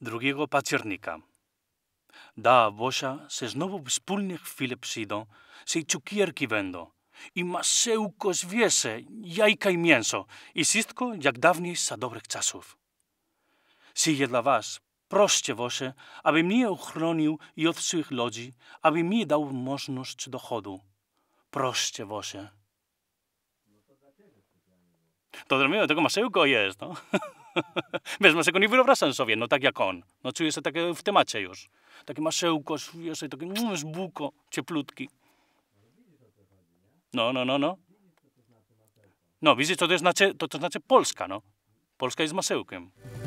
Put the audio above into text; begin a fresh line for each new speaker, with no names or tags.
drugiego października. Da Bosia se znowu wspólnie chwile przyjdą, se cukierki będą i masełko z jajka i mięso i wszystko jak dawniej za dobrych czasów. Sije dla was, proście Boże, aby mnie uchronił i od złych ludzi, aby mi dał możliwość dochodu. Proście Boże. To dla mnie tego masełko jest, no. Wiesz, no koni nie wyobrażam sobie, no tak jak on. No czuję się takie w temacie już. Takie masełko, jeszcze takie już no, buko, cieplutki. No, no, no, no. No widzisz, to, to, znaczy, to, to znaczy Polska, no. Polska jest masełkiem.